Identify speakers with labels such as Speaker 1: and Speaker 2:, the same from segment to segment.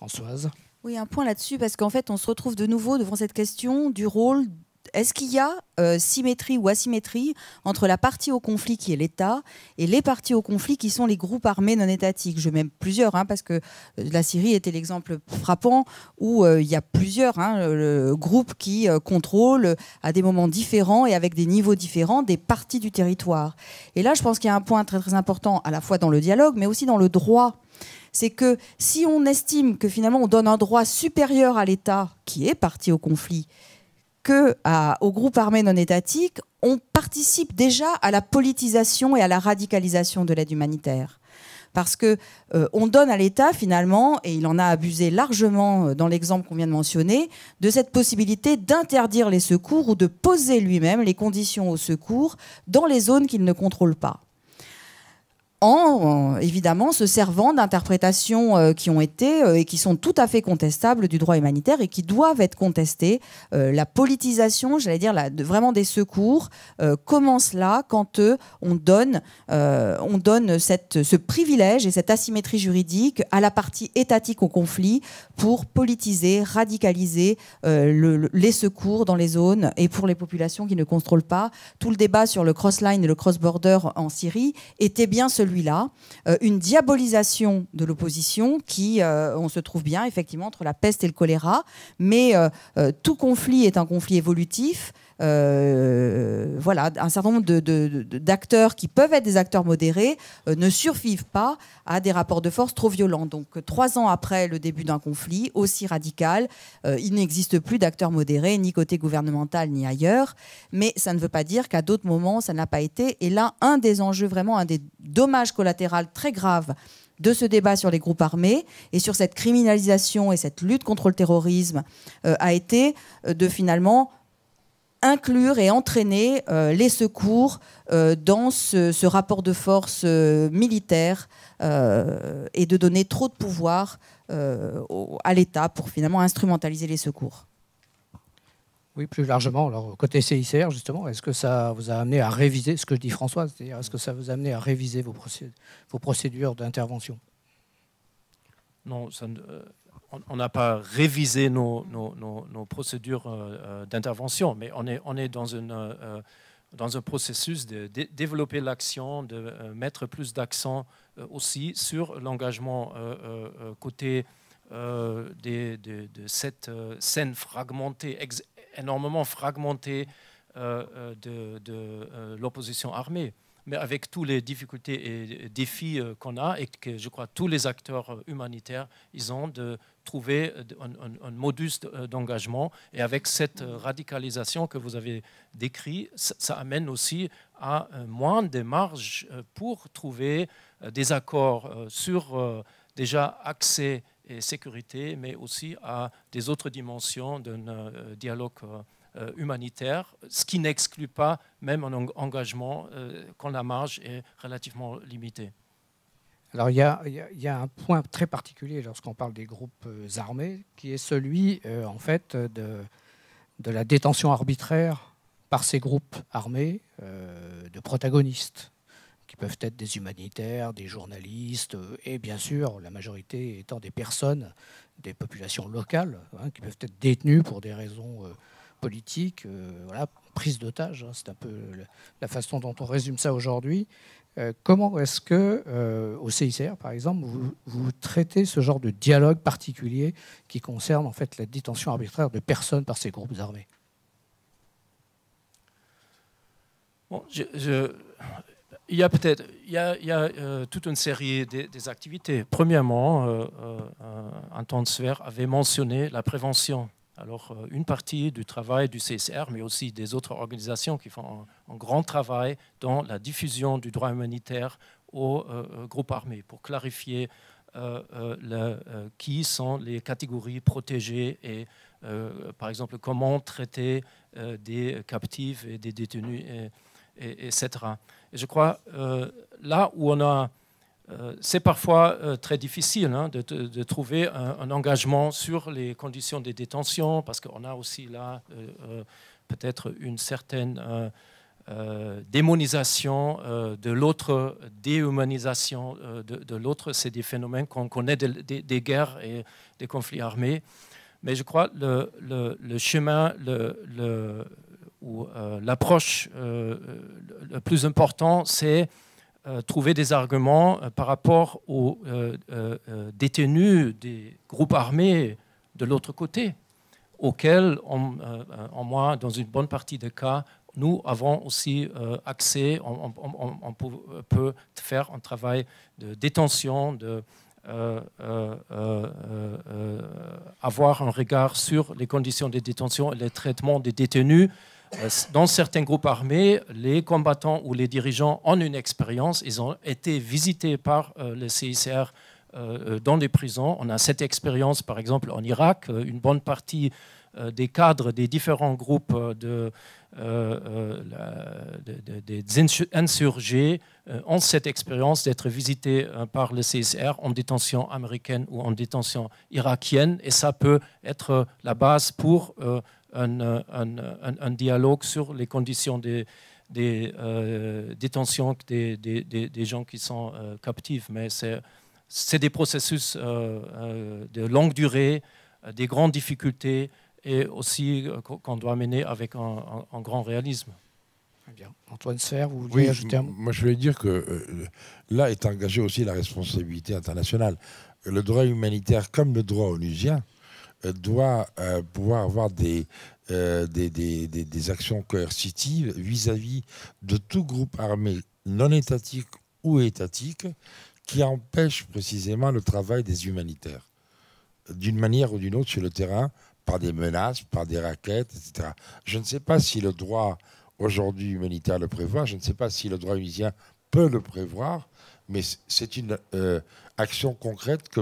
Speaker 1: Françoise.
Speaker 2: Oui, un point là-dessus, parce qu'en fait, on se retrouve de nouveau devant cette question du rôle est-ce qu'il y a euh, symétrie ou asymétrie entre la partie au conflit qui est l'État et les parties au conflit qui sont les groupes armés non étatiques Je mets plusieurs, hein, parce que euh, la Syrie était l'exemple frappant où euh, il y a plusieurs hein, groupes qui contrôlent à des moments différents et avec des niveaux différents des parties du territoire. Et là, je pense qu'il y a un point très, très important, à la fois dans le dialogue, mais aussi dans le droit c'est que si on estime que finalement on donne un droit supérieur à l'État qui est partie au conflit que à, groupe groupe non étatique, on participe déjà à la politisation et à la radicalisation de l'aide humanitaire. Parce que euh, on donne à l'État finalement, et il en a abusé largement euh, dans l'exemple qu'on vient de mentionner, de cette possibilité d'interdire les secours ou de poser lui-même les conditions au secours dans les zones qu'il ne contrôle pas en évidemment se servant d'interprétations euh, qui ont été euh, et qui sont tout à fait contestables du droit humanitaire et qui doivent être contestées. Euh, la politisation, j'allais dire, de, vraiment des secours commence là quand on donne, on donne cette, ce privilège et cette asymétrie juridique à la partie étatique au conflit pour politiser, radicaliser les secours dans les zones et pour les populations qui ne contrôlent pas. Tout le débat sur le cross-line et le cross-border en Syrie était bien celui celui-là, euh, une diabolisation de l'opposition qui, euh, on se trouve bien effectivement entre la peste et le choléra, mais euh, tout conflit est un conflit évolutif. Euh, voilà, un certain nombre d'acteurs qui peuvent être des acteurs modérés euh, ne survivent pas à des rapports de force trop violents. Donc trois ans après le début d'un conflit aussi radical, euh, il n'existe plus d'acteurs modérés, ni côté gouvernemental, ni ailleurs. Mais ça ne veut pas dire qu'à d'autres moments, ça n'a pas été. Et là, un des enjeux, vraiment un des dommages collatéraux très graves de ce débat sur les groupes armés et sur cette criminalisation et cette lutte contre le terrorisme a été de finalement inclure et entraîner euh, les secours euh, dans ce, rapport de force euh, militaire et de donner trop de pouvoir à l'État pour finalement instrumentaliser les secours.
Speaker 1: Oui, plus largement. Alors, côté CICR, justement, est-ce que ça vous a amené à réviser ce que je dis Françoise C'est-à-dire, est-ce que ça vous a amené à réviser vos procédures d'intervention
Speaker 3: Non, ça ne on n'a pas révisé nos, procédures euh, euh, d'intervention, mais on est, euh, dans, un processus de, développer l'action, de mettre plus d'accent aussi sur l'engagement côté de, cette scène fragmentée, énormément fragmentée de l'opposition armée mais avec toutes les difficultés et défis euh, qu'on a et que je crois tous les acteurs euh, humanitaires, ils ont de trouver euh, un, modus d'engagement. Et avec cette radicalisation que vous avez décrite, ça, amène aussi à moins de marge pour trouver des accords sur déjà accès et sécurité, mais aussi à des autres dimensions d'un dialogue euh, humanitaire, ce qui n'exclut pas même un engagement euh, quand la marge est relativement limitée.
Speaker 1: Alors il y, a, un point très particulier lorsqu'on parle des groupes euh, armés, qui est celui en fait de, de, la détention arbitraire par ces groupes armés de protagonistes, qui peuvent être des humanitaires, des journalistes, et bien sûr la majorité étant des personnes, des populations locales, hein, qui peuvent être détenues pour des raisons politique, euh, voilà, prise d'otage, hein, c'est un peu la façon dont on résume ça aujourd'hui. Euh, comment est-ce que, euh, au CICR par exemple, vous, traitez ce genre de dialogue particulier qui concerne en fait la détention arbitraire de personnes par ces groupes armés
Speaker 3: Il y a peut-être il y a, toute une série des, activités. Premièrement, un temps de Sver avait mentionné la prévention. Alors, euh, une partie du travail du CSR, mais aussi des autres organisations qui font un, grand travail dans la diffusion du droit humanitaire aux euh, euh, groupes armés pour clarifier le, qui sont les catégories protégées et, par exemple, comment traiter des captifs et des détenus, etc. je crois là où on a euh, c'est parfois euh, très difficile hein, de, trouver un, engagement sur les conditions de détention, parce qu'on a aussi là euh, peut-être une certaine démonisation de l'autre, déhumanisation de, l'autre. C'est des phénomènes qu'on connaît des, guerres et des conflits armés. Mais je crois le, le, chemin le, ou l'approche le plus important, c'est euh, trouver des arguments euh, par rapport aux euh, détenus des groupes armés de l'autre côté, auxquels, en moi, dans une bonne partie des cas, nous avons aussi accès, on, peut faire un travail de détention, de, avoir un regard sur les conditions de détention et les traitements des détenus euh, dans certains groupes armés, les combattants ou les dirigeants ont une expérience. Ils ont été visités par euh, le CICR euh, euh, dans les prisons. On a cette expérience, par exemple, en Irak. Euh, une bonne partie des cadres des différents groupes de, des insurgés ont cette expérience d'être visités par le CSR en détention américaine ou en détention irakienne. Et ça peut être la base pour un, dialogue sur les conditions des, des détentions des, des, gens qui sont captifs. Mais c'est c'est des processus euh, euh, de longue durée, euh, des grandes difficultés et aussi qu'on doit mener avec un, grand réalisme.
Speaker 1: Antoine Serre, vous voulez ajouter un mot
Speaker 4: Moi, je voulais dire que là est engagée aussi la responsabilité internationale. Le droit humanitaire, comme le droit onusien, doit pouvoir avoir des, actions coercitives vis à -vis de tout groupe armé non étatique ou étatique qui empêche précisément le travail des humanitaires, d'une manière ou d'une autre sur le terrain, par des menaces, par des raquettes, etc. Je ne sais pas si le droit aujourd'hui humanitaire le prévoit, je ne sais pas si le droit tunisien peut le prévoir, mais c'est une euh, action concrète que,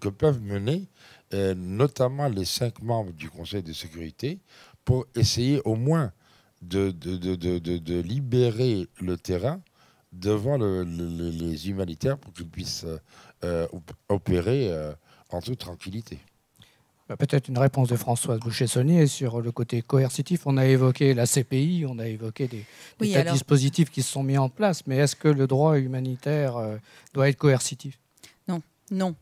Speaker 4: que peuvent mener euh, notamment les cinq membres du Conseil de sécurité pour essayer au moins de, de, de libérer le terrain devant les humanitaires pour qu'ils puissent euh, euh, opérer euh, en toute tranquillité.
Speaker 1: Bah, peut-être une réponse de Françoise Boucher-Saunier sur le côté coercitif. On a évoqué la CPI, on a évoqué des, dispositifs qui se sont mis en place, mais est-ce que le droit humanitaire doit être coercitif
Speaker 2: Non, non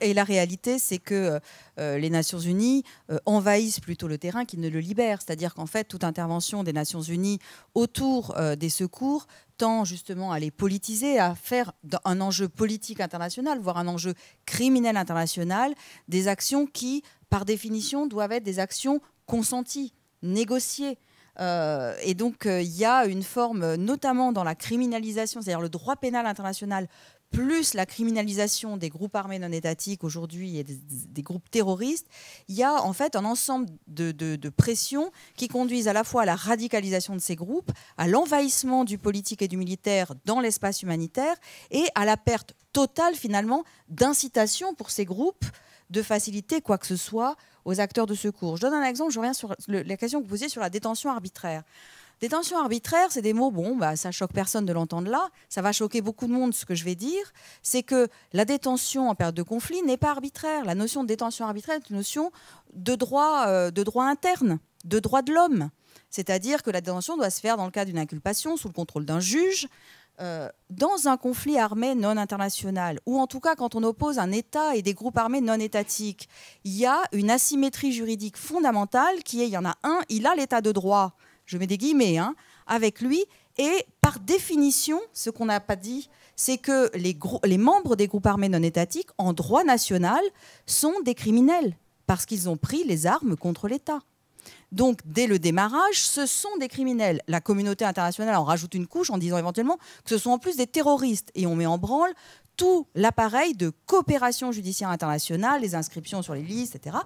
Speaker 2: et la réalité, c'est que euh, les Nations Unies euh, envahissent plutôt le terrain qu'ils ne le libèrent. C'est-à-dire qu'en fait, toute intervention des Nations Unies autour euh, des secours tend justement à les politiser, à faire un enjeu politique international, voire un enjeu criminel international, des actions qui, par définition, doivent être des actions consenties, négociées. et donc, il y a une forme, notamment dans la criminalisation, c'est-à-dire le droit pénal international plus la criminalisation des groupes armés non étatiques aujourd'hui et des, groupes terroristes, il y a en fait un ensemble de, de, pressions qui conduisent à la fois à la radicalisation de ces groupes, à l'envahissement du politique et du militaire dans l'espace humanitaire et à la perte totale finalement d'incitation pour ces groupes de faciliter quoi que ce soit aux acteurs de secours. Je donne un exemple, je reviens sur la question que vous posiez sur la détention arbitraire. Détention arbitraire, c'est des mots, bon, bah, ça choque personne de l'entendre là, ça va choquer beaucoup de monde ce que je vais dire, c'est que la détention en période de conflit n'est pas arbitraire. La notion de détention arbitraire est une notion de droit, euh, de droit interne, de droit de l'homme. C'est-à-dire que la détention doit se faire dans le cas d'une inculpation, sous le contrôle d'un juge, euh, dans un conflit armé non international, ou en tout cas quand on oppose un État et des groupes armés non étatiques, il y a une asymétrie juridique fondamentale qui est, il y en a un, il a l'État de droit je mets des guillemets, hein, avec lui. Et par définition, ce qu'on n'a pas dit, c'est que les, les membres des groupes armés non étatiques, en droit national, sont des criminels, parce qu'ils ont pris les armes contre l'État. Donc, dès le démarrage, ce sont des criminels. La communauté internationale en rajoute une couche en disant éventuellement que ce sont en plus des terroristes. Et on met en branle tout l'appareil de coopération judiciaire internationale, les inscriptions sur les listes, etc.,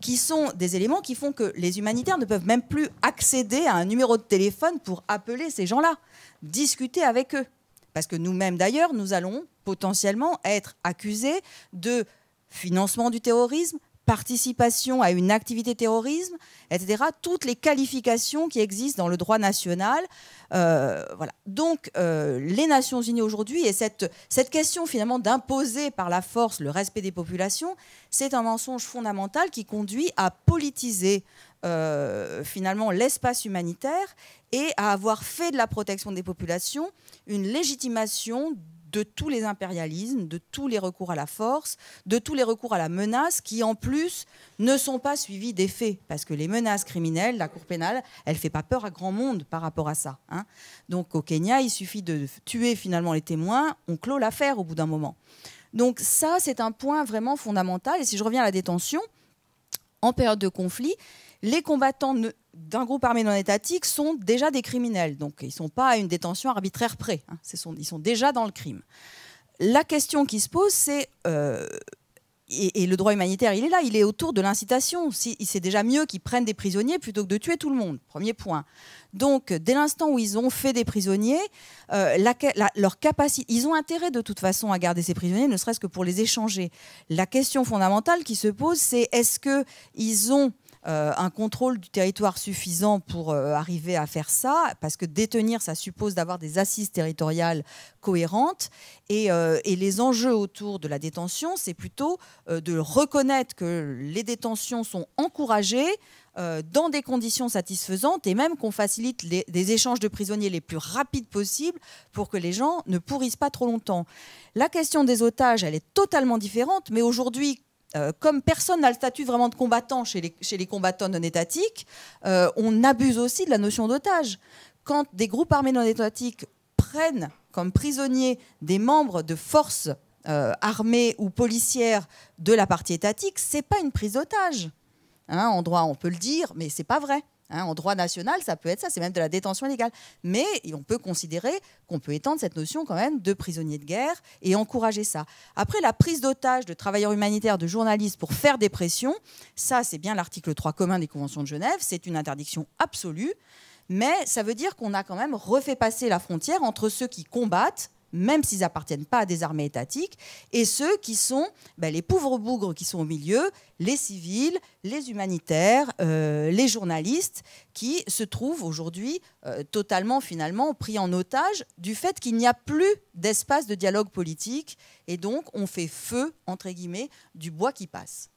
Speaker 2: qui sont des éléments qui font que les humanitaires ne peuvent même plus accéder à un numéro de téléphone pour appeler ces gens-là, discuter avec eux. Parce que nous-mêmes, d'ailleurs, nous allons potentiellement être accusés de financement du terrorisme, participation à une activité terrorisme, etc. Toutes les qualifications qui existent dans le droit national. Euh, voilà. Donc, euh, les Nations Unies aujourd'hui et cette, cette question finalement d'imposer par la force le respect des populations, c'est un mensonge fondamental qui conduit à politiser euh, finalement l'espace humanitaire et à avoir fait de la protection des populations une légitimation de tous les impérialismes, de tous les recours à la force, de tous les recours à la menace, qui en plus ne sont pas suivis des parce que les menaces criminelles, la Cour pénale, elle fait pas peur à grand monde par rapport à ça. Hein. Donc au Kenya, il suffit de tuer finalement les témoins, on clôt l'affaire au bout d'un moment. Donc ça, c'est un point vraiment fondamental. Et si je reviens à la détention, en période de conflit, les combattants d'un groupe armé non étatique sont déjà des criminels, donc ils ne sont pas à une détention arbitraire près, hein. ils sont déjà dans le crime. La question qui se pose, c'est, euh, et, le droit humanitaire, il est là, il est autour de l'incitation. Si, c'est déjà mieux qu'ils prennent des prisonniers plutôt que de tuer tout le monde, premier point. Donc, dès l'instant où ils ont fait des prisonniers, euh, leur capacité, ils ont intérêt de toute façon à garder ces prisonniers, ne serait-ce que pour les échanger. La question fondamentale qui se pose, c'est est-ce qu'ils ont euh, un contrôle du territoire suffisant pour euh, arriver à faire ça, parce que détenir, ça suppose d'avoir des assises territoriales cohérentes. Et, euh, les enjeux autour de la détention, c'est plutôt de reconnaître que les détentions sont encouragées dans des conditions satisfaisantes et même qu'on facilite les, des échanges de prisonniers les plus rapides possibles pour que les gens ne pourrissent pas trop longtemps. La question des otages, elle est totalement différente, mais aujourd'hui, euh, comme personne n'a le statut vraiment de combattant chez les, combattants non étatiques, euh, on abuse aussi de la notion d'otage. Quand des groupes armés non étatiques prennent comme prisonniers des membres de forces euh, armées ou policières de la partie étatique, c'est pas une prise d'otage. Hein, en droit, on peut le dire, mais c'est pas vrai. Hein, en droit national, ça peut être ça, c'est même de la détention illégale. Mais on peut considérer qu'on peut étendre cette notion quand même de prisonnier de guerre et encourager ça. Après, la prise d'otages de travailleurs humanitaires, de journalistes pour faire des pressions, ça c'est bien l'article 3 commun des conventions de Genève, c'est une interdiction absolue. Mais ça veut dire qu'on a quand même refait passer la frontière entre ceux qui combattent même s'ils appartiennent pas à des armées étatiques, et ceux qui sont ben, les pauvres bougres qui sont au milieu, les civils, les humanitaires, euh, les journalistes, qui se trouvent aujourd'hui euh, totalement finalement pris en otage du fait qu'il n'y a plus d'espace de dialogue politique, et donc on fait feu, entre guillemets, du bois qui passe.